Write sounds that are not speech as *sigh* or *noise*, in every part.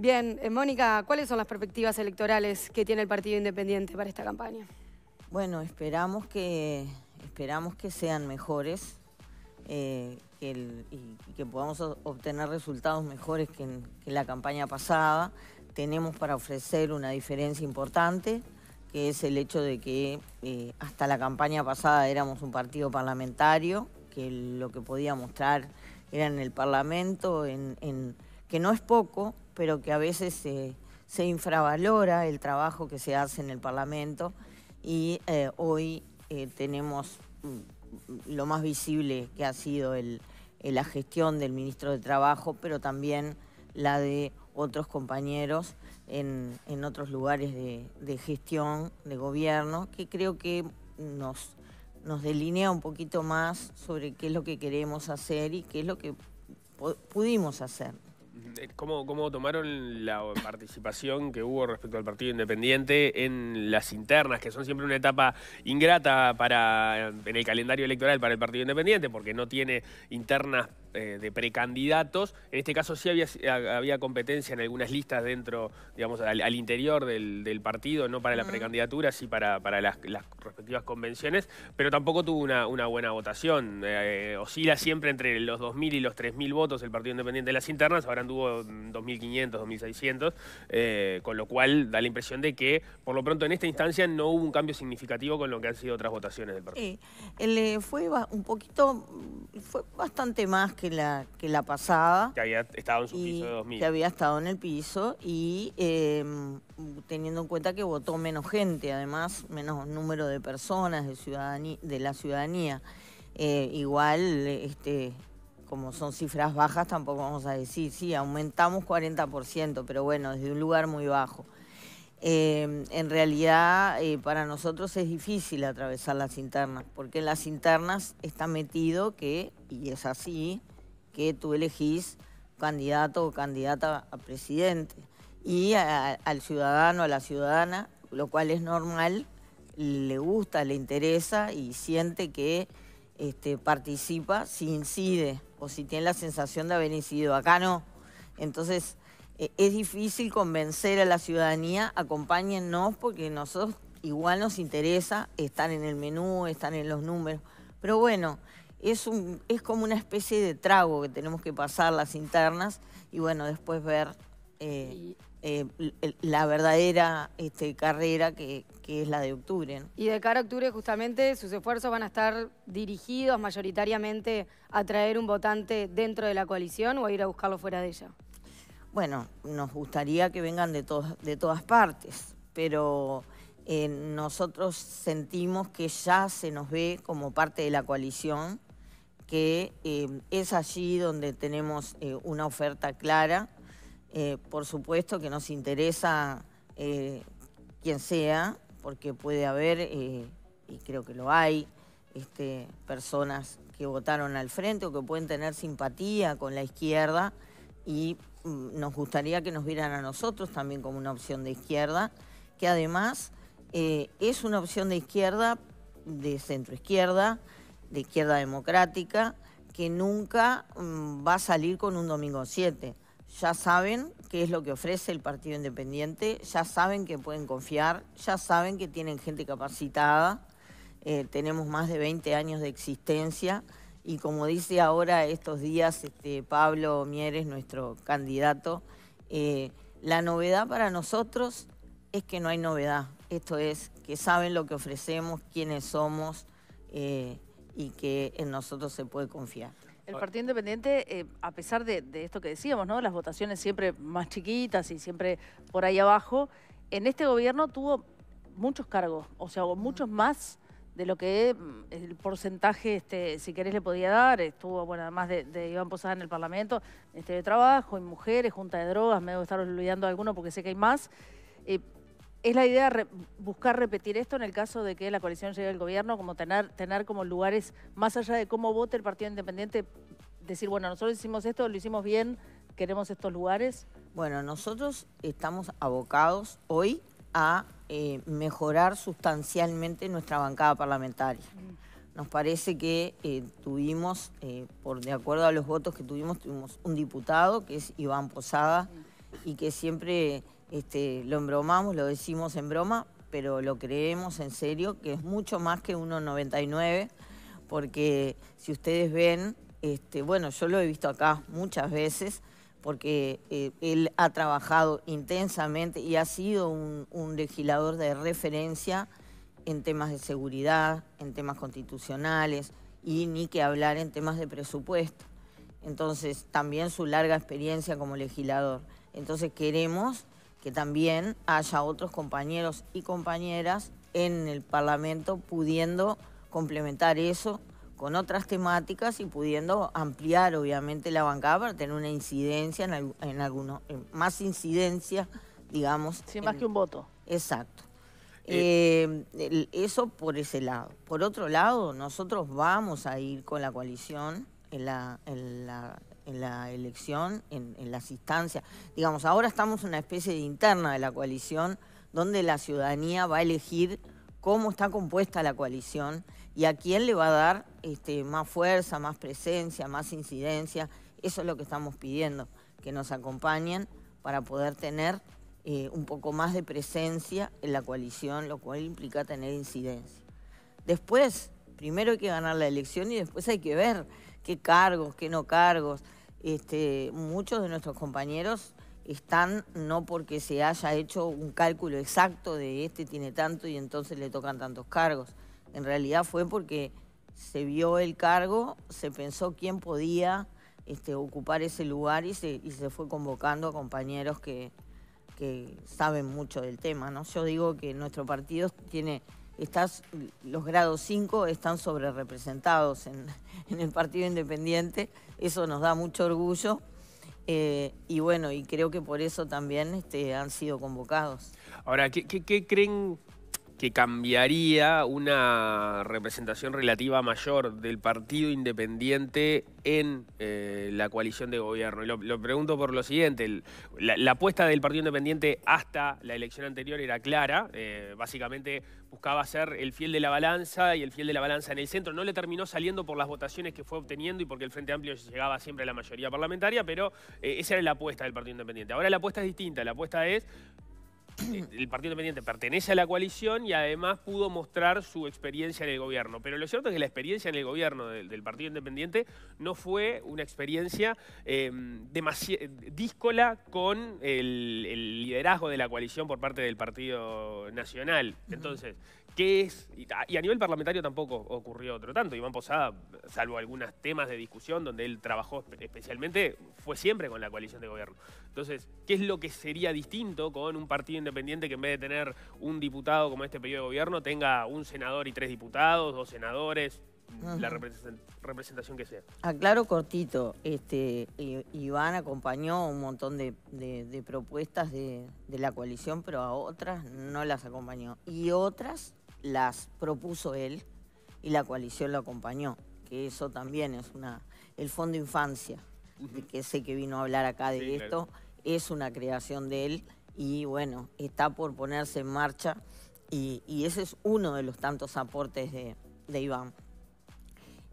Bien, eh, Mónica, ¿cuáles son las perspectivas electorales que tiene el Partido Independiente para esta campaña? Bueno, esperamos que, esperamos que sean mejores eh, y, que podamos obtener resultados mejores que, en, la campaña pasada. Tenemos para ofrecer una diferencia importante que es el hecho de que eh, hasta la campaña pasada éramos un partido parlamentario, que lo que podía mostrar era en el Parlamento, que no es poco, pero que a veces se, infravalora el trabajo que se hace en el Parlamento y eh, hoy eh, tenemos mm, lo más visible que ha sido eh, la gestión del ministro de Trabajo, pero también la de otros compañeros en, otros lugares de, de, gestión, de gobierno, que creo que nos, nos delinea un poquito más sobre qué es lo que queremos hacer y qué es lo que pudimos hacer. Eh, ¿Cómo, ¿Cómo tomaron la participación que hubo respecto al Partido Independiente en las internas, que son siempre una etapa ingrata para, en el calendario electoral para el Partido Independiente, porque no tiene internas eh, de precandidatos. En este caso sí había, había competencia en algunas listas dentro, digamos, al, interior del, partido, no para la precandidatura, sí para, para las, respectivas convenciones, pero tampoco tuvo una, buena votación. Eh, oscila siempre entre los 2.000 y los 3.000 votos el Partido Independiente de las internas, ahora tuvo 2.500, 2.600, con lo cual da la impresión de que, por lo pronto, en esta instancia no hubo un cambio significativo con lo que han sido otras votaciones del partido. Sí, eh, fue un poquito, fue bastante más que la, que la pasada Que había estado en su piso de 2000. Que había estado en el piso y em, teniendo en cuenta que votó menos gente, además menos número de personas de, de la ciudadanía. Eh, igual, este, como son cifras bajas, tampoco vamos a decir, sí, aumentamos 40%, pero bueno, desde un lugar muy bajo. Em, en realidad, eh, para nosotros es difícil atravesar las internas, porque en las internas está metido que, y es así, que tú elegís candidato o candidata a presidente y al ciudadano, a la ciudadana, lo cual es normal, le gusta, le interesa y siente que este, participa si incide o si tiene la sensación de haber incidido. Acá no. Entonces, e, es difícil convencer a la ciudadanía, acompáñennos porque nosotros igual nos interesa, están en el menú, están en los números. Pero bueno, es, un, es como una especie de trago que tenemos que pasar las internas y bueno, después ver eh, eh, la verdadera este, carrera que, es la de octubre. Y de cara a octubre justamente sus esfuerzos van a estar dirigidos mayoritariamente a traer un votante dentro de la coalición o a ir a buscarlo fuera de ella. Bueno, nos gustaría que vengan de, de todas partes, pero... Eh, nosotros sentimos que ya se nos ve como parte de la coalición que eh, es allí donde tenemos eh, una oferta clara. Eh, por supuesto que nos interesa quien sea, porque puede haber, y creo que lo hay, este, personas que votaron al frente o que pueden tener simpatía con la izquierda y mm, nos gustaría que nos vieran a nosotros también como una opción de izquierda, que además es una opción de izquierda, de centro izquierda, de izquierda democrática que nunca mm, va a salir con un domingo 7. Ya saben qué es lo que ofrece el Partido Independiente, ya saben que pueden confiar, ya saben que tienen gente capacitada, eh, tenemos más de 20 años de existencia y como dice ahora estos días este, Pablo Mieres, nuestro candidato, eh, la novedad para nosotros es que no hay novedad, esto es que saben lo que ofrecemos, quiénes somos. Eh, y que en nosotros se puede confiar. El Partido Independiente, eh, a pesar de, esto que decíamos, ¿no? Las votaciones siempre más chiquitas y siempre por ahí abajo, en este gobierno tuvo muchos cargos, o sea, muchos más de lo que mm, el porcentaje, este, si querés, le podía dar. Estuvo, bueno, además de, Iván Posada en el Parlamento, este de Trabajo, en Mujeres, Junta de Drogas, me debo estar olvidando alguno porque sé que hay más. Eh, ¿Es la idea buscar repetir esto en el caso de que la coalición llegue al gobierno, como tener, tener como lugares, más allá de cómo vote el Partido Independiente, decir, bueno, nosotros hicimos esto, lo hicimos bien, queremos estos lugares? Bueno, nosotros estamos abocados hoy a eh, mejorar sustancialmente nuestra bancada parlamentaria. Mm. Nos parece que eh, tuvimos, eh, por de acuerdo a los votos que tuvimos, tuvimos un diputado que es Iván Posada mm. y que siempre este, lo embromamos, lo decimos en broma, pero lo creemos en serio, que es mucho más que 1,99, porque si ustedes ven, este, bueno, yo lo he visto acá muchas veces, porque eh, él ha trabajado intensamente y ha sido un, legislador de referencia en temas de seguridad, en temas constitucionales y ni que hablar en temas de presupuesto. Entonces, también su larga experiencia como legislador. Entonces, queremos también haya otros compañeros y compañeras en el Parlamento pudiendo complementar eso con otras temáticas y pudiendo ampliar obviamente la bancada para tener una incidencia en, algunos, más incidencia, digamos. Sin más que un voto. Exacto. Eh, em, eso por ese lado. Por otro lado, nosotros vamos a ir con la coalición la, en la en la elección, en, las instancias. Digamos, ahora estamos en una especie de interna de la coalición donde la ciudadanía va a elegir cómo está compuesta la coalición y a quién le va a dar este, más fuerza, más presencia, más incidencia. Eso es lo que estamos pidiendo, que nos acompañen para poder tener eh, un poco más de presencia en la coalición, lo cual implica tener incidencia. Después, primero hay que ganar la elección y después hay que ver qué cargos, qué no cargos. Este, muchos de nuestros compañeros están no porque se haya hecho un cálculo exacto de este tiene tanto y entonces le tocan tantos cargos. En realidad fue porque se vio el cargo, se pensó quién podía este, ocupar ese lugar y se, se, fue convocando a compañeros que, saben mucho del tema. ¿no? Yo digo que nuestro partido tiene estás, los grados 5 están sobre representados *laughs* en, el Partido Independiente, eso nos da mucho orgullo. Eh, y bueno, y creo que por eso también este, han sido convocados. Ahora, qué creen que cambiaría una representación relativa mayor del partido independiente en eh, la coalición de gobierno. lo, pregunto por lo siguiente, la, apuesta del partido independiente hasta la elección anterior era clara, eh, básicamente buscaba ser el fiel de la balanza y el fiel de la balanza en el centro. No le terminó saliendo por las votaciones que fue obteniendo y porque el Frente Amplio llegaba siempre a la mayoría parlamentaria, pero eh, esa era la apuesta del partido independiente. Ahora la apuesta es distinta, la apuesta es el Partido Independiente pertenece a la coalición y además pudo mostrar su experiencia en el gobierno. Pero lo cierto es que la experiencia en el gobierno del, Partido Independiente no fue una experiencia em, díscola con el, el liderazgo de la coalición por parte del Partido Nacional. Entonces, qué es, y a nivel parlamentario tampoco ocurrió otro tanto. Iván Posada, salvo algunos temas de discusión donde él trabajó especialmente, fue siempre con la coalición de gobierno. Entonces, ¿qué es lo que sería distinto con un partido independiente que en vez de tener un diputado como este periodo de gobierno, tenga un senador y tres diputados, dos senadores, la representación que sea. Aclaro ah, cortito, este, eh, Iván acompañó un montón de, propuestas de, la coalición, pero a otras no las acompañó. Y otras las propuso él y la coalición lo acompañó, que eso también es una... El Fondo Infancia, que sé que vino a hablar acá de esto, es una creación de él y bueno, está por ponerse en marcha y, ese es uno de los tantos aportes de, Iván.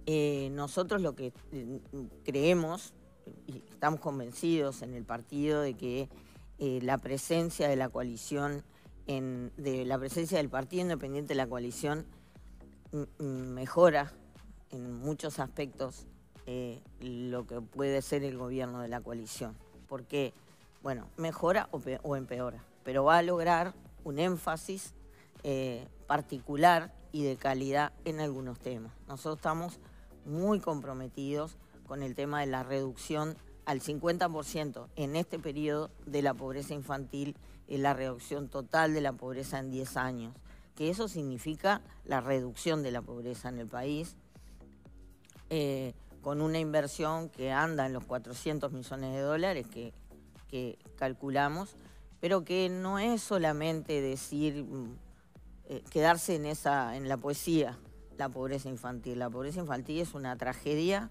Eh, nosotros lo que mm, creemos y estamos convencidos en el partido de que eh, la presencia de la coalición de la presencia del Partido Independiente de la coalición mejora en muchos aspectos eh, lo que puede ser el gobierno de la coalición. Porque, bueno, mejora o, empeora, pero va a lograr un énfasis eh, particular y de calidad en algunos temas. Nosotros estamos muy comprometidos con el tema de la reducción al 50% en este periodo de la pobreza infantil, la reducción total de la pobreza en 10 años, que eso significa la reducción de la pobreza en el país, eh, con una inversión que anda en los 400 millones de dólares que, calculamos, pero que no es solamente decir, mm, eh, quedarse en, esa, en la poesía, la pobreza infantil. La pobreza infantil es una tragedia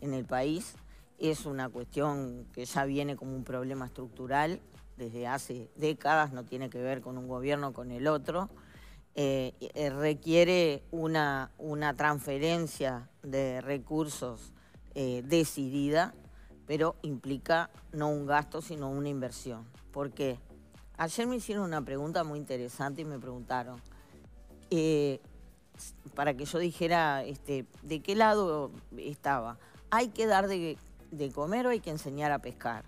en el país es una cuestión que ya viene como un problema estructural desde hace décadas, no tiene que ver con un gobierno con el otro. Eh, eh, requiere una, una, transferencia de recursos eh, decidida, pero implica no un gasto, sino una inversión. ¿Por qué? Ayer me hicieron una pregunta muy interesante y me preguntaron, para que yo dijera este, de qué lado estaba, hay que dar de de comer o hay que enseñar a pescar.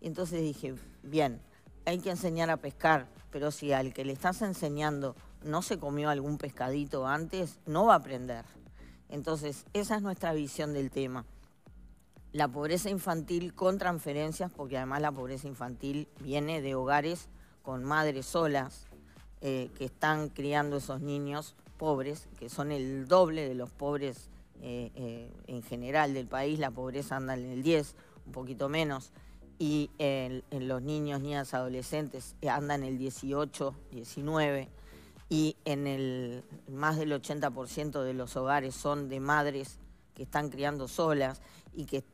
entonces dije, bien, hay que enseñar a pescar, pero si al que le estás enseñando no se comió algún pescadito antes, no va a aprender. Entonces, esa es nuestra visión del tema. La pobreza infantil con transferencias, porque además la pobreza infantil viene de hogares con madres solas eh, que están criando esos niños pobres, que son el doble de los pobres eh, eh, en general del país, la pobreza anda en el 10, un poquito menos, y en, los niños, niñas, adolescentes eh, anda en el 18, 19, y en el más del 80% de los hogares son de madres que están criando solas y que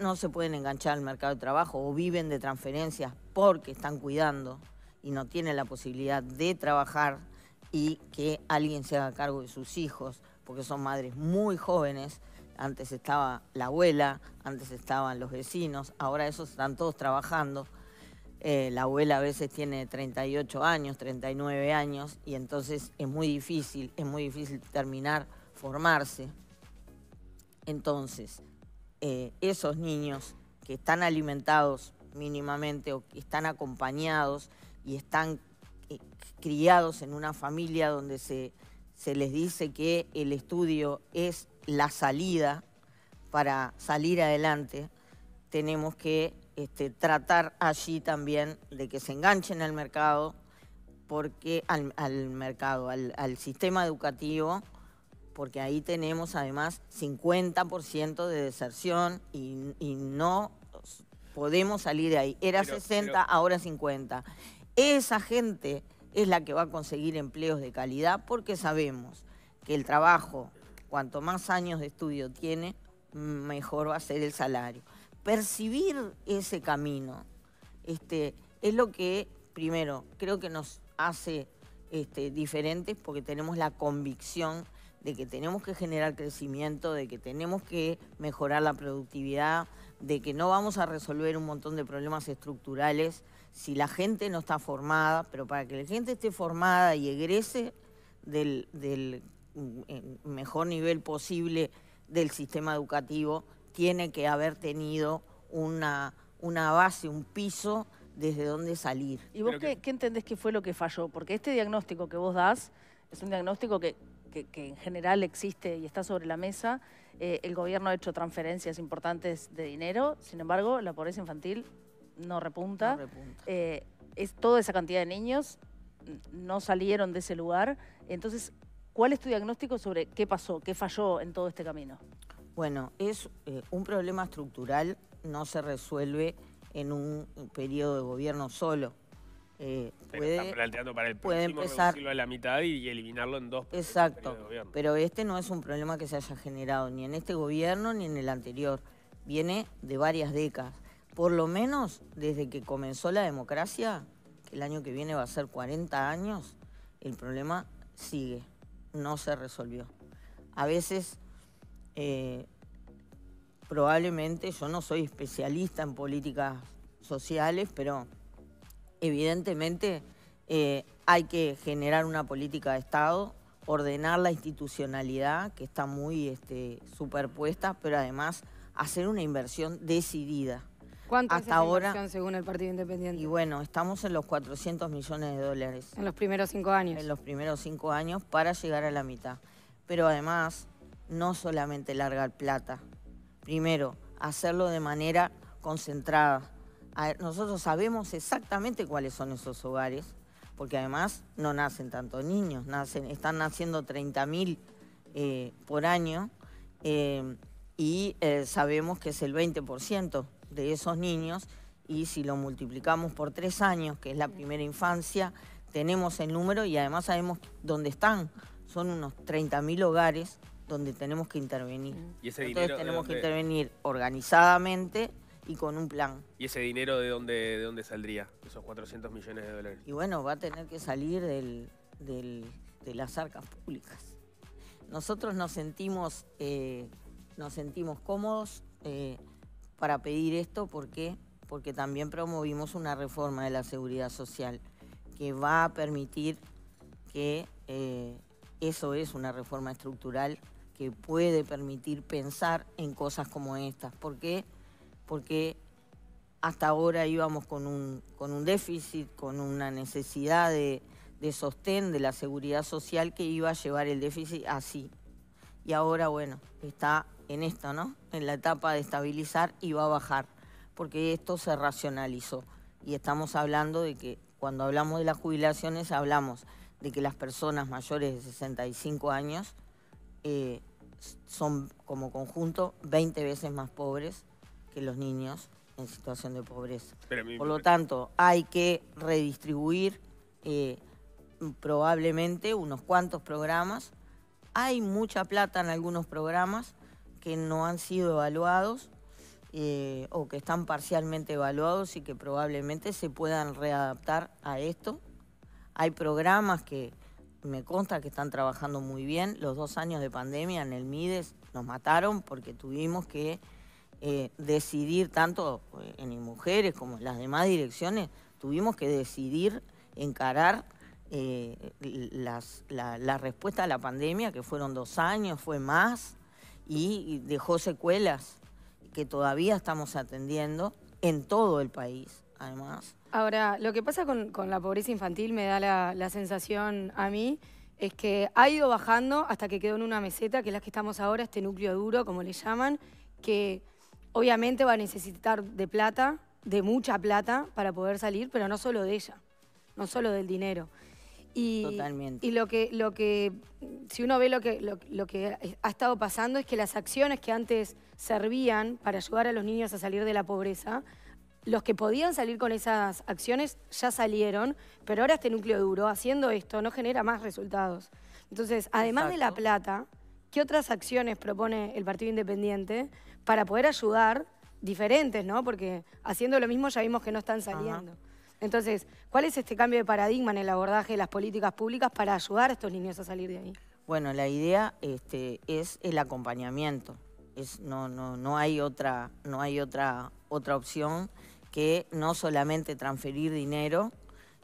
no se pueden enganchar al mercado de trabajo o viven de transferencias porque están cuidando y no tienen la posibilidad de trabajar y que alguien se haga cargo de sus hijos porque son madres muy jóvenes. Antes estaba la abuela, antes estaban los vecinos, ahora esos están todos trabajando. Eh, la abuela a veces tiene 38 años, 39 años, y entonces es muy difícil, es muy difícil terminar, formarse. Entonces, eh, esos niños que están alimentados mínimamente o que están acompañados y están eh, criados en una familia donde se, se les dice que el estudio es la salida para salir adelante, tenemos que este, tratar allí también de que se enganchen al mercado, porque al, mercado, al, sistema educativo, porque ahí tenemos además 50% de deserción y, no podemos salir de ahí. Era 60, ahora 50. Esa gente es la que va a conseguir empleos de calidad porque sabemos que el trabajo, cuanto más años de estudio tiene, mejor va a ser el salario. Percibir ese camino este, es lo que, primero, creo que nos hace este, diferentes porque tenemos la convicción de que tenemos que generar crecimiento, de que tenemos que mejorar la productividad, de que no vamos a resolver un montón de problemas estructurales si la gente no está formada, pero para que la gente esté formada y egrese del, mm, eh, mejor nivel posible del sistema educativo, tiene que haber tenido una, base, un piso desde donde salir. ¿Y vos qué, entendés que fue lo que falló? Porque este diagnóstico que vos das es un diagnóstico que, en general existe y está sobre la mesa. Eh, el gobierno ha hecho transferencias importantes de dinero, sin embargo, la pobreza infantil no repunta. Eh, es toda esa cantidad de niños no salieron de ese lugar. Entonces, ¿cuál es tu diagnóstico sobre qué pasó, qué falló en todo este camino? Bueno, es eh, un problema estructural, no se resuelve en un periodo de gobierno solo. Eh, puede, planteando para el puede reducirlo a la mitad y, eliminarlo en dos. Este Exacto, de pero este no es un problema que se haya generado ni en este gobierno ni en el anterior. Viene de varias décadas por lo menos desde que comenzó la democracia, que el año que viene va a ser 40 años, el problema sigue, no se resolvió. A veces, eh, probablemente, yo no soy especialista en políticas sociales, pero evidentemente eh, hay que generar una política de Estado, ordenar la institucionalidad, que está muy este, superpuesta, pero además hacer una inversión decidida. ¿Cuánto hasta es esa ahora. según el Partido Independiente? Y bueno, estamos en los 400 millones de dólares. En los primeros cinco años. En los primeros cinco años para llegar a la mitad. Pero además, no solamente largar plata. Primero, hacerlo de manera concentrada. Nosotros sabemos exactamente cuáles son esos hogares, porque además no nacen tantos niños, nacen, están naciendo 30.000 eh, por año eh, y eh, sabemos que es el 20% de esos niños y si lo multiplicamos por tres años, que es la primera infancia, tenemos el número y además sabemos dónde están. Son unos 30.000 hogares donde tenemos que intervenir. ¿Y ese Entonces dinero tenemos que intervenir organizadamente y con un plan. ¿Y ese dinero de dónde, de dónde saldría, esos 400 millones de dólares? Y bueno, va a tener que salir de las arcas públicas. Nosotros nos sentimos, eh, nos sentimos cómodos. Eh, para pedir esto, ¿por qué? Porque también promovimos una reforma de la seguridad social que va a permitir que eh, eso es una reforma estructural que puede permitir pensar en cosas como estas. ¿Por qué? Porque hasta ahora íbamos con un, con un déficit, con una necesidad de, de sostén de la seguridad social que iba a llevar el déficit así. Y ahora, bueno, está en esto, ¿no? En la etapa de estabilizar y va a bajar, porque esto se racionalizó. Y estamos hablando de que cuando hablamos de las jubilaciones, hablamos de que las personas mayores de 65 años eh, son como conjunto 20 veces más pobres que los niños en situación de pobreza. Por lo tanto, hay que redistribuir eh, probablemente unos cuantos programas. Hay mucha plata en algunos programas, que no han sido evaluados eh, o que están parcialmente evaluados y que probablemente se puedan readaptar a esto. Hay programas que me consta que están trabajando muy bien. Los dos años de pandemia en el MIDES nos mataron porque tuvimos que eh, decidir, tanto eh, en mujeres como en las demás direcciones, tuvimos que decidir encarar la, respuesta a la pandemia, que fueron dos años, fue más, y dejó secuelas que todavía estamos atendiendo en todo el país, además. Ahora, lo que pasa con, la pobreza infantil me da la, la, sensación a mí es que ha ido bajando hasta que quedó en una meseta, que es la que estamos ahora, este núcleo duro, como le llaman, que obviamente va a necesitar de plata, de mucha plata, para poder salir, pero no solo de ella, no solo del dinero. Y, Totalmente. Y lo que, lo que, si uno ve lo que, lo, que ha estado pasando es que las acciones que antes servían para ayudar a los niños a salir de la pobreza, los que podían salir con esas acciones ya salieron, pero ahora este núcleo duro haciendo esto no genera más resultados. Entonces, además de la plata, ¿qué otras acciones propone el Partido Independiente para poder ayudar diferentes, no? Porque haciendo lo mismo ya vimos que no están saliendo. Entonces, ¿cuál es este cambio de paradigma en el abordaje de las políticas públicas para ayudar a estos niños a salir de ahí? Bueno, la idea este, es el acompañamiento. no, hay, otra, no hay otra, otra opción que no solamente transferir dinero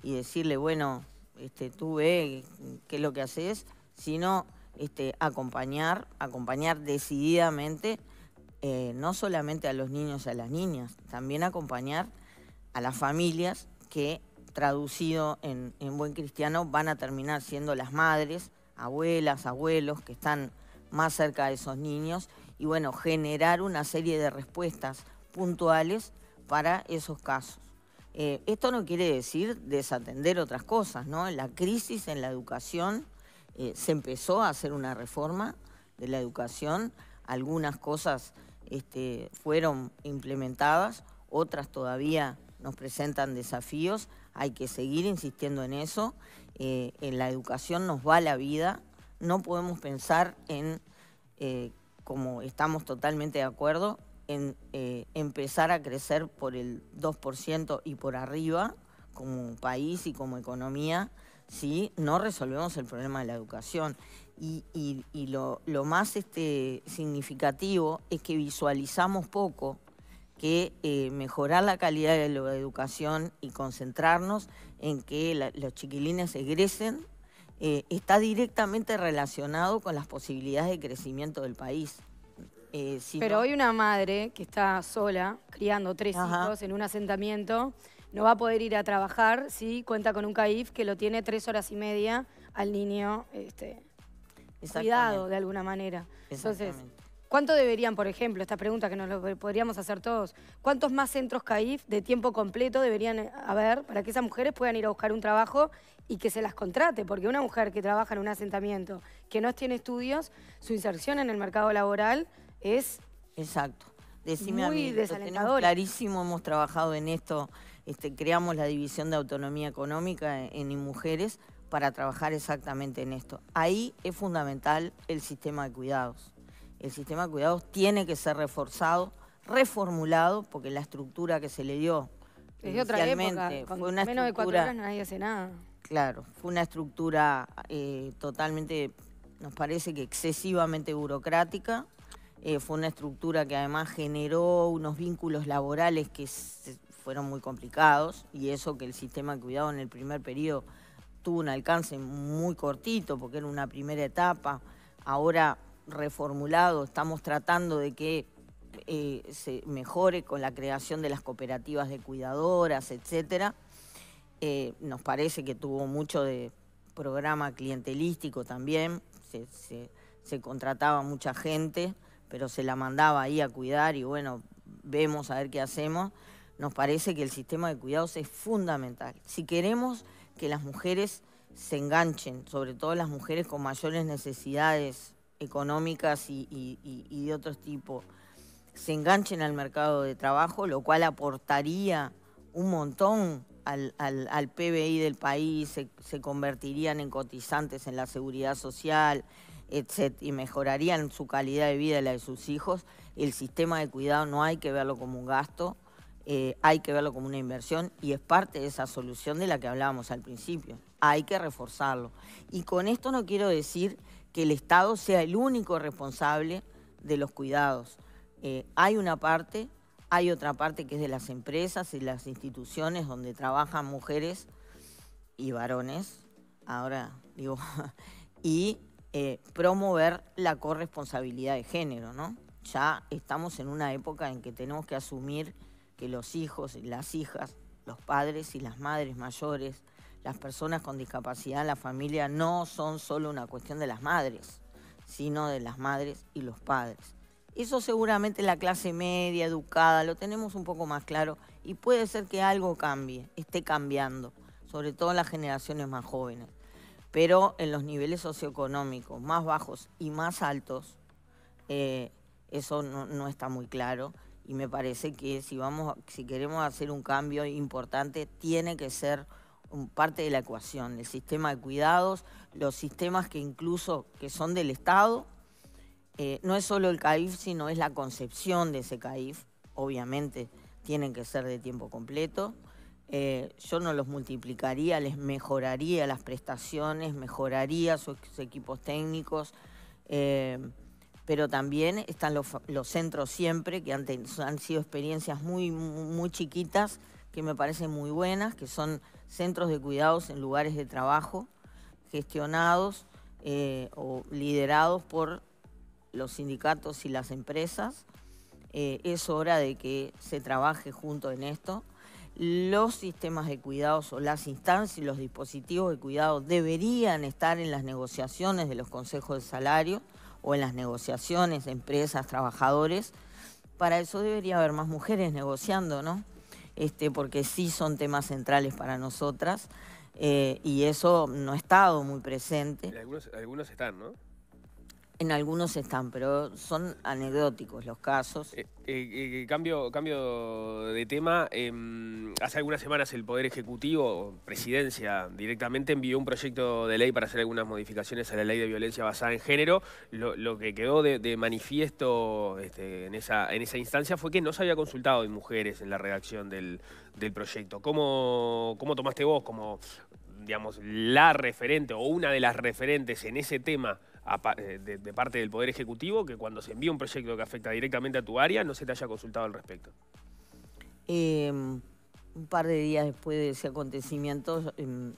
y decirle, bueno, este, tú ve qué es lo que haces, sino este, acompañar, acompañar decididamente eh, no solamente a los niños, a las niñas, también acompañar a las familias que traducido en, buen cristiano van a terminar siendo las madres, abuelas, abuelos que están más cerca de esos niños y bueno, generar una serie de respuestas puntuales para esos casos. Eh, esto no quiere decir desatender otras cosas, ¿no? La crisis en la educación, eh, se empezó a hacer una reforma de la educación, algunas cosas este, fueron implementadas, otras todavía nos presentan desafíos, hay que seguir insistiendo en eso. Eh, en la educación nos va la vida, no podemos pensar en, eh, como estamos totalmente de acuerdo, en eh, empezar a crecer por el 2% y por arriba como país y como economía si no resolvemos el problema de la educación. Y, y, y lo, más este, significativo es que visualizamos poco que eh, mejorar la calidad de la educación y concentrarnos en que los chiquilines egresen eh, está directamente relacionado con las posibilidades de crecimiento del país. Eh, Pero hoy una madre que está sola, criando tres hijos en un asentamiento, no va a poder ir a trabajar si cuenta con un CAIF que lo tiene tres horas y media al niño este, cuidado de alguna manera. ¿Cuánto deberían, por ejemplo, esta pregunta que nos lo podríamos hacer todos, cuántos más centros CAIF de tiempo completo deberían eh, haber para que esas mujeres puedan ir a buscar un trabajo y que se las contrate? Porque una mujer que trabaja en un asentamiento, que no tiene estudios, su inserción en el mercado laboral es... Exacto. Decime muy desalentadora. clarísimo, hemos trabajado en esto, este, creamos la División de Autonomía Económica en Mujeres para trabajar exactamente en esto. Ahí es fundamental el sistema de cuidados el sistema de cuidados tiene que ser reforzado, reformulado, porque la estructura que se le dio Desde fue una menos cuatro horas nadie hace nada. Claro, fue una estructura eh, totalmente, nos parece que excesivamente burocrática. Eh, fue una estructura que además generó unos vínculos laborales que fueron muy complicados y eso que el sistema de cuidado en el primer periodo tuvo un alcance muy cortito porque era una primera etapa. Ahora reformulado, estamos tratando de que eh, se mejore con la creación de las cooperativas de cuidadoras, etcétera. Eh, nos parece que tuvo mucho de programa clientelístico también, se contrataba mucha gente, pero se la mandaba ahí a cuidar y bueno, vemos a ver qué hacemos. Nos parece que el sistema de cuidados es fundamental. Si queremos que las mujeres se enganchen, sobre todo las mujeres con mayores necesidades económicas y, de otros tipos se enganchen al mercado de trabajo, lo cual aportaría un montón al, PBI del país, se, convertirían en cotizantes en la seguridad social, etc. Y mejorarían su calidad de vida y la de sus hijos. El sistema de cuidado no hay que verlo como un gasto, eh, hay que verlo como una inversión y es parte de esa solución de la que hablábamos al principio. Hay que reforzarlo. Y con esto no quiero decir que el Estado sea el único responsable de los cuidados. Eh, hay una parte, hay otra parte que es de las empresas y las instituciones donde trabajan mujeres y varones, ahora digo, *laughs* y eh, promover la corresponsabilidad de género, ¿no? Ya estamos en una época en que tenemos que asumir que los hijos, y las hijas, los padres y las madres mayores, las personas con discapacidad en la familia no son solo una cuestión de las madres, sino de las madres y los padres. Eso seguramente la clase media, educada, lo tenemos un poco más claro y puede ser que algo cambie, esté cambiando, sobre todo en las generaciones más jóvenes. Pero en los niveles socioeconómicos más bajos y más altos, eh, eso no, está muy claro y me parece que si, vamos, si queremos hacer un cambio importante, tiene que ser parte de la ecuación, el sistema de cuidados, los sistemas que incluso que son del Estado. Eh, no es solo el CAIF, sino es la concepción de ese CAIF. Obviamente tienen que ser de tiempo completo. Eh, yo no los multiplicaría, les mejoraría las prestaciones, mejoraría sus equipos técnicos, eh, pero también están los, centros siempre, que han, han sido experiencias muy, muy chiquitas, que me parecen muy buenas, que son centros de cuidados en lugares de trabajo gestionados eh, o liderados por los sindicatos y las empresas. Eh, es hora de que se trabaje junto en esto. Los sistemas de cuidados o las instancias y los dispositivos de cuidado deberían estar en las negociaciones de los consejos de salario o en las negociaciones de empresas, trabajadores. Para eso debería haber más mujeres negociando, ¿no? este, porque sí son temas centrales para nosotras eh, y eso no ha estado muy presente. Algunos, algunos están, ¿no? En algunos están, pero son anecdóticos los casos. Eh, eh, eh, cambio, cambio de tema. Em, hace algunas semanas el Poder Ejecutivo, Presidencia, directamente envió un proyecto de ley para hacer algunas modificaciones a la ley de violencia basada en género. Lo, que quedó de, manifiesto este, en, esa, en esa instancia fue que no se había consultado de mujeres en la redacción del, proyecto. ¿Cómo, ¿Cómo tomaste vos como, digamos, la referente o una de las referentes en ese tema eh, de, parte del Poder Ejecutivo que cuando se envía un proyecto que afecta directamente a tu área no se te haya consultado al respecto? Em, un par de días después de ese acontecimiento em,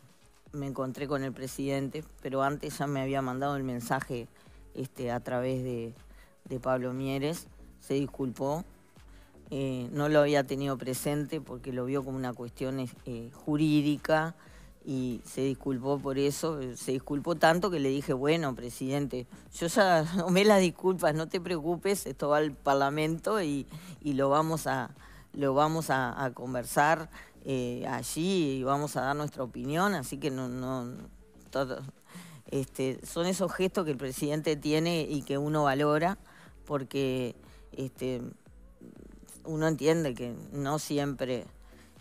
me encontré con el presidente, pero antes ya me había mandado el mensaje este, a través de, Pablo Mieres, se disculpó, eh, no lo había tenido presente porque lo vio como una cuestión eh, jurídica y se disculpó por eso, eh, se disculpó tanto que le dije, bueno, presidente, yo ya *laughs* me las disculpas, no te preocupes, esto va al Parlamento y, lo vamos a, lo vamos a, conversar eh, allí y vamos a dar nuestra opinión, así que no, no este, son esos gestos que el presidente tiene y que uno valora, porque este, uno entiende que no siempre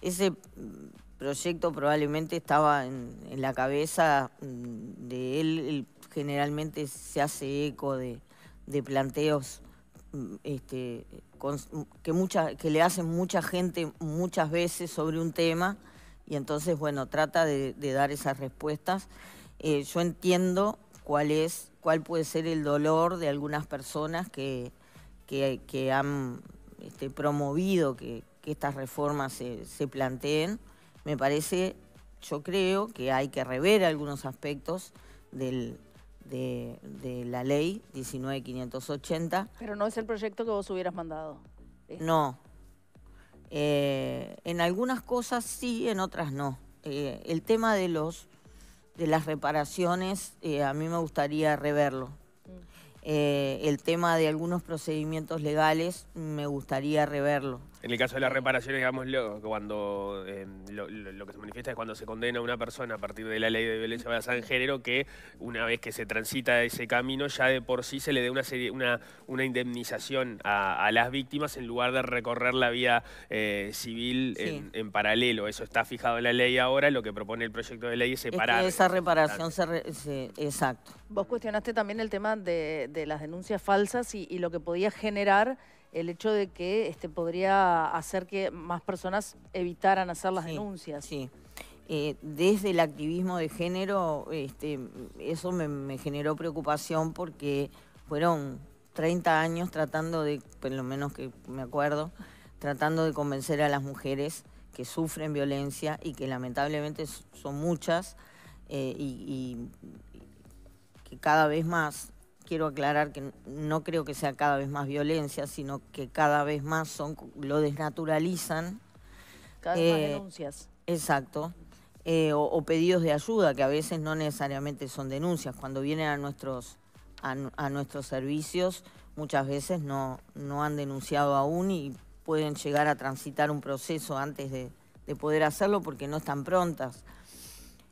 ese proyecto probablemente estaba en, la cabeza mm, de él. generalmente se hace eco de, planteos mm, este, que, mucha, que le hacen mucha gente muchas veces sobre un tema y entonces, bueno, trata de, dar esas respuestas. Eh, yo entiendo cuál es, cuál puede ser el dolor de algunas personas que, que, han este, promovido que, estas reformas se planteen me parece, yo creo que hay que rever algunos aspectos del, de, la ley 19580. Pero no es el proyecto que vos hubieras mandado. No. Eh, en algunas cosas sí, en otras no. Eh, el tema de los de las reparaciones eh, a mí me gustaría reverlo. Mm. el tema de algunos procedimientos legales me gustaría reverlo. En el caso de las reparaciones, digamos, em, lo, cuando, lo, que se manifiesta es cuando se condena a una persona a partir de la ley de violencia basada en género, que una vez que se transita ese camino, ya de por sí se le dé una, serie, una, indemnización a, las víctimas en lugar de recorrer la vía eh, civil en, paralelo. Eso está fijado en la ley ahora, lo que propone el proyecto de ley es separar. esa reparación Exacto. Vos cuestionaste también el tema de, las denuncias falsas y lo que podía generar el hecho de que este, podría hacer que más personas evitaran hacer las denuncias. Sí. Eh, desde el activismo de género, este, eso me, generó preocupación porque fueron 30 años tratando de, por lo menos que me acuerdo, tratando de convencer a las mujeres que sufren violencia y que lamentablemente son muchas eh, y que cada vez más quiero aclarar que no creo que sea cada vez más violencia, sino que cada vez más son, lo desnaturalizan. Cada vez más eh, denuncias. Exacto. Eh, o, pedidos de ayuda, que a veces no necesariamente son denuncias. Cuando vienen a nuestros, nuestros servicios, muchas veces no, no han denunciado aún y pueden llegar a transitar un proceso antes de, de poder hacerlo porque no están prontas.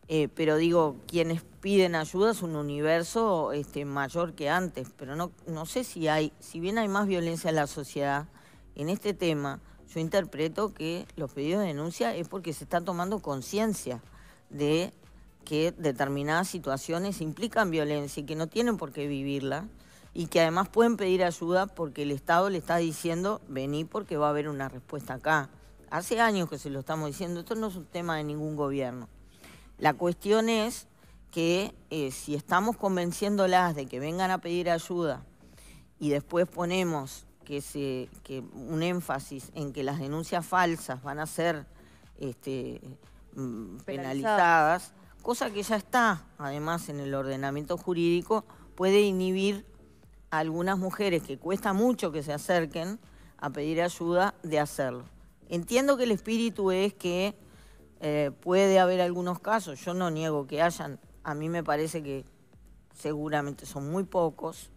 Eh, pero digo, quienes piden ayuda es un universo este, mayor que antes, pero no, no sé si hay, si bien hay más violencia en la sociedad, en este tema yo interpreto que los pedidos de denuncia es porque se está tomando conciencia de que determinadas situaciones implican violencia y que no tienen por qué vivirla y que además pueden pedir ayuda porque el Estado le está diciendo vení porque va a haber una respuesta acá. Hace años que se lo estamos diciendo, esto no es un tema de ningún gobierno. La cuestión es que eh, si estamos convenciéndolas de que vengan a pedir ayuda y después ponemos que, un énfasis en que las denuncias falsas van a ser este, mm, penalizadas, cosa que ya está además en el ordenamiento jurídico, puede inhibir a algunas mujeres que cuesta mucho que se acerquen a pedir ayuda de hacerlo. Entiendo que el espíritu es que eh, puede haber algunos casos, yo no niego que hayan, a mí me parece que seguramente son muy pocos,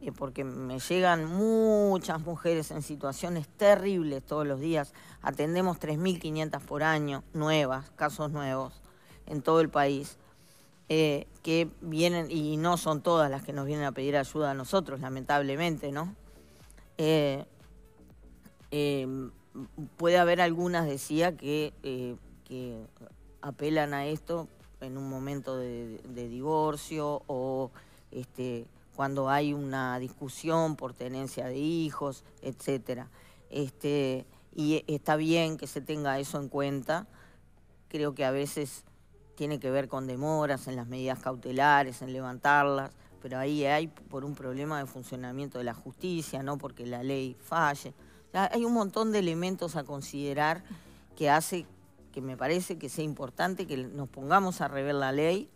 eh, porque me llegan muchas mujeres en situaciones terribles todos los días, atendemos 3.500 por año, nuevas, casos nuevos, en todo el país. Eh, que vienen, y no son todas las que nos vienen a pedir ayuda a nosotros, lamentablemente, ¿no? puede haber algunas, decía, que que apelan a esto en un momento de, divorcio o este, cuando hay una discusión por tenencia de hijos, etcétera. Este, y está bien que se tenga eso en cuenta. Creo que a veces tiene que ver con demoras en las medidas cautelares, en levantarlas, pero ahí hay por un problema de funcionamiento de la justicia, no porque la ley falle. hay un montón de elementos a considerar que hace que me parece que sea importante que nos pongamos a rever la ley.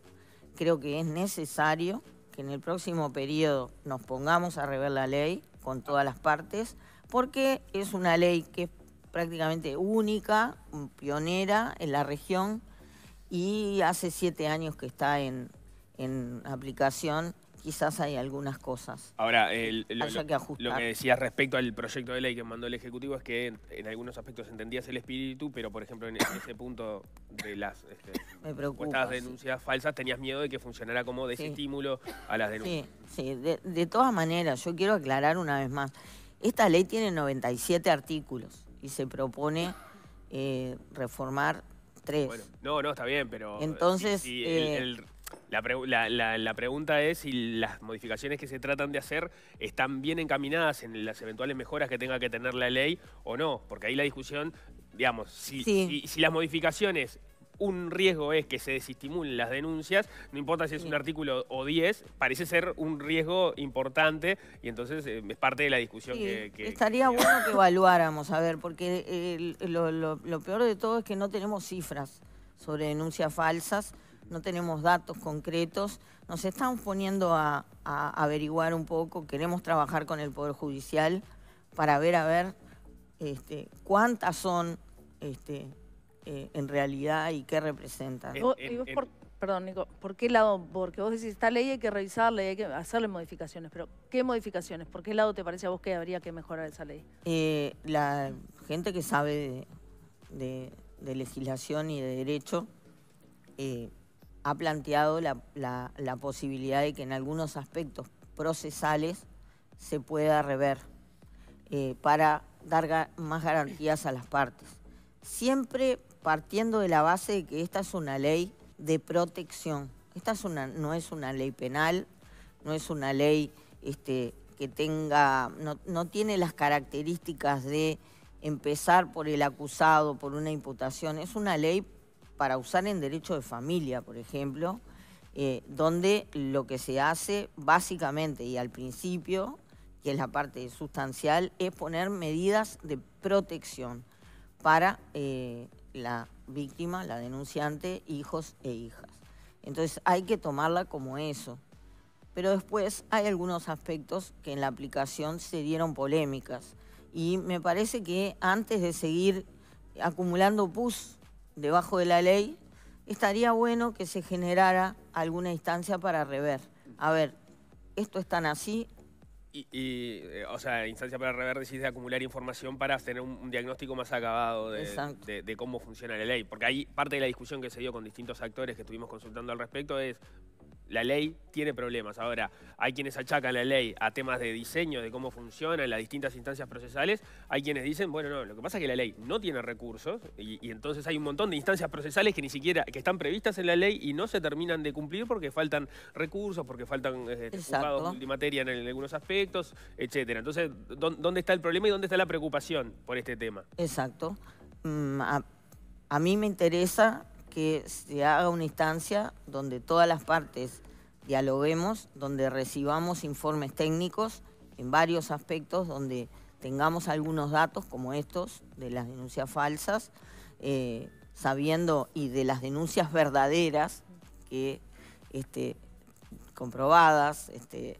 Creo que es necesario que en el próximo periodo nos pongamos a rever la ley con todas las partes, porque es una ley que es prácticamente única, pionera en la región y hace siete años que está en, en aplicación quizás hay algunas cosas. Ahora, lo, que decías respecto al proyecto de ley que mandó el Ejecutivo es que en, algunos aspectos entendías el espíritu, pero por ejemplo en, ese punto de las este, *laughs* denuncias falsas tenías miedo de que funcionara como desestímulo a las denuncias. Sí, sí. De, todas maneras, yo quiero aclarar una vez más, esta ley tiene 97 artículos y se propone eh, reformar tres. no, no, está bien, pero... Eh, Entonces... Eh, la, pregunta es si las modificaciones que se tratan de hacer están bien encaminadas en las eventuales mejoras que tenga que tener la ley o no, porque ahí la discusión, digamos, si, si, las modificaciones un riesgo es que se desestimulen las denuncias, no importa si es un artículo o 10, parece ser un riesgo importante y entonces eh, es parte de la discusión que, Estaría bueno que *laughs* evaluáramos, a ver, porque lo, peor de todo es que no tenemos cifras sobre denuncias falsas no tenemos datos concretos, nos estamos poniendo a, averiguar un poco, queremos trabajar con el Poder Judicial para ver a ver este, cuántas son este, eh, en realidad y qué representan. ¿Y vos, perdón, Nico, ¿por qué lado? Porque vos decís, esta ley hay que revisarla y hay que hacerle modificaciones, pero ¿qué modificaciones? ¿Por qué lado te parece a vos que habría que mejorar esa ley? Eh, la gente que sabe de, legislación y de derecho eh, ha planteado la, posibilidad de que en algunos aspectos procesales se pueda rever eh, para dar más garantías a las partes. Siempre partiendo de la base de que esta es una ley de protección. Esta es una, no es una ley penal, no es una ley este, que tenga, no, no tiene las características de empezar por el acusado, por una imputación. Es una ley para usar en derecho de familia, por ejemplo, eh, donde lo que se hace básicamente y al principio, que es la parte sustancial, es poner medidas de protección para eh, la víctima, la denunciante, hijos e hijas. Entonces hay que tomarla como eso. Pero después hay algunos aspectos que en la aplicación se dieron polémicas. Y me parece que antes de seguir acumulando pus debajo de la ley, estaría bueno que se generara alguna instancia para rever. A ver, esto es tan así, y, eh, o sea, instancia para rever decís acumular información para tener un, diagnóstico más acabado de, de, cómo funciona la ley. Porque ahí parte de la discusión que se dio con distintos actores que estuvimos consultando al respecto es, la ley tiene problemas. Ahora, hay quienes achacan la ley a temas de diseño, de cómo funcionan las distintas instancias procesales. Hay quienes dicen, bueno, no, lo que pasa es que la ley no tiene recursos y, entonces hay un montón de instancias procesales que ni siquiera, que están previstas en la ley y no se terminan de cumplir porque faltan recursos, porque faltan eh, este, multimateria en, algunos aspectos, etcétera. Entonces, ¿dónde está el problema y dónde está la preocupación por este tema? Exacto. Mm, a mí me interesa que se haga una instancia donde todas las partes dialoguemos, donde recibamos informes técnicos en varios aspectos, donde tengamos algunos datos como estos de las denuncias falsas, eh, sabiendo y de las denuncias verdaderas que este, comprobadas, este,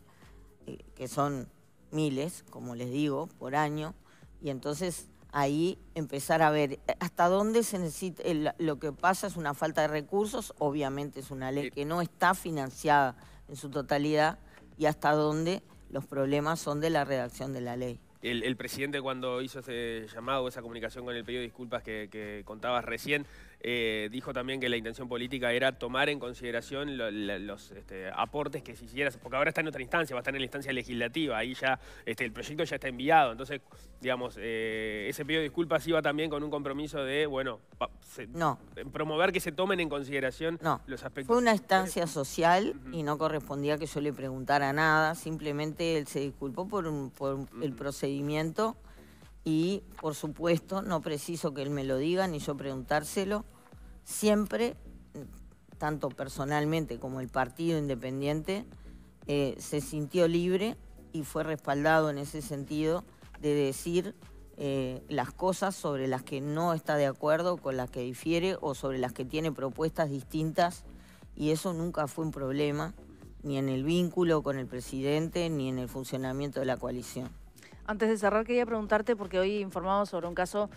eh, que son miles, como les digo, por año, y entonces ahí empezar a ver eh, hasta dónde se necesita, lo que pasa es una falta de recursos, obviamente es una ley que no está financiada en su totalidad y hasta dónde los problemas son de la redacción de la ley. El, presidente cuando hizo ese llamado, esa comunicación con el pedido de disculpas que, que contabas recién, eh, dijo también que la intención política era tomar en consideración los este, aportes que se hicieran, porque ahora está en otra instancia, va a estar en la instancia legislativa, ahí ya este, el proyecto ya está enviado, entonces, digamos, eh, ese pedido de disculpas iba también con un compromiso de, bueno, no. promover que se tomen en consideración los aspectos. Fue una instancia eh, social y no correspondía que yo le preguntara nada, simplemente él se disculpó por, por el procedimiento y por supuesto no preciso que él me lo diga ni yo preguntárselo. Siempre, tanto personalmente como el partido independiente, eh, se sintió libre y fue respaldado en ese sentido de decir eh, las cosas sobre las que no está de acuerdo, con las que difiere o sobre las que tiene propuestas distintas y eso nunca fue un problema ni en el vínculo con el presidente ni en el funcionamiento de la coalición. Antes de cerrar, quería preguntarte, porque hoy informamos sobre un caso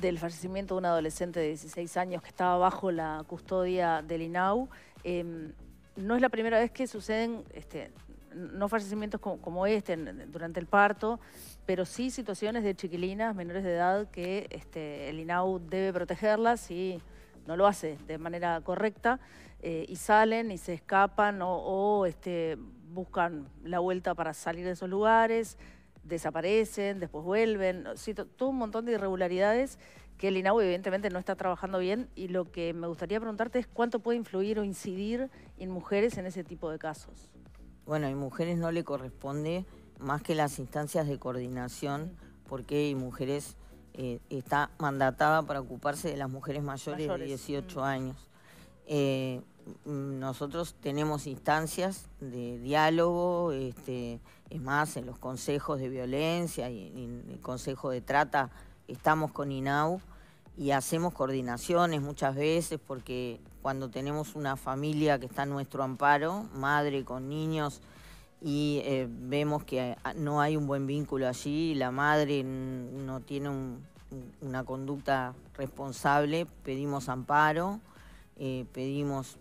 del fallecimiento de un adolescente de 16 años que estaba bajo la custodia del INAU. Em, no es la primera vez que suceden este, no fallecimientos como, este durante el parto, pero sí situaciones de chiquilinas menores de edad que este, el INAU debe protegerlas y no lo hace de manera correcta eh, y salen y se escapan o, este, buscan la vuelta para salir de esos lugares desaparecen, después vuelven, todo un montón de irregularidades que el INAU evidentemente no está trabajando bien y lo que me gustaría preguntarte es cuánto puede influir o incidir en mujeres en ese tipo de casos. Bueno, a mujeres no le corresponde más que las instancias de coordinación, porque mujeres eh, está mandatada para ocuparse de las mujeres mayores, de 18 mm. años. Eh, mm, nosotros tenemos instancias de diálogo, este, es más, en los consejos de violencia y en el consejo de trata estamos con INAU y hacemos coordinaciones muchas veces porque cuando tenemos una familia que está en nuestro amparo, madre con niños, y eh, vemos que no hay un buen vínculo allí, la madre no tiene una conducta responsable, pedimos amparo, eh, pedimos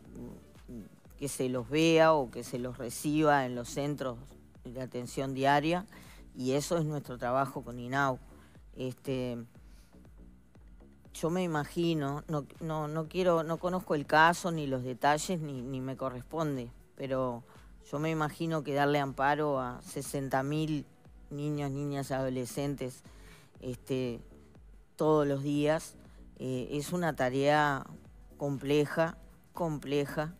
mm, que se los vea o que se los reciba en los centros de atención diaria y eso es nuestro trabajo con INAU. Este, yo me imagino, no, quiero, no conozco el caso ni los detalles ni, me corresponde, pero yo me imagino que darle amparo a 60.000 niños, niñas, y adolescentes este, todos los días eh, es una tarea compleja, compleja,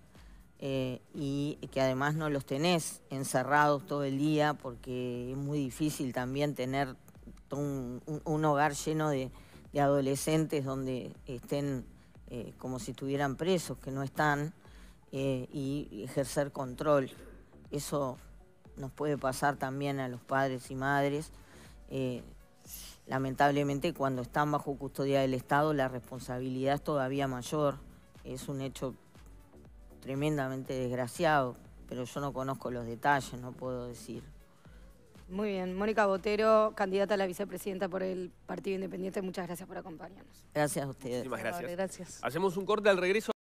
eh, y que además no los tenés encerrados todo el día porque es muy difícil también tener un, hogar lleno de, adolescentes donde estén eh, como si estuvieran presos, que no están, eh, y ejercer control. Eso nos puede pasar también a los padres y madres. lamentablemente cuando están bajo custodia del Estado la responsabilidad es todavía mayor. Es un hecho tremendamente desgraciado, pero yo no conozco los detalles, no puedo decir. Muy bien, Mónica Botero, candidata a la vicepresidenta por el Partido Independiente, muchas gracias por acompañarnos. Gracias a ustedes. Muchísimas gracias. Hacemos un corte al regreso.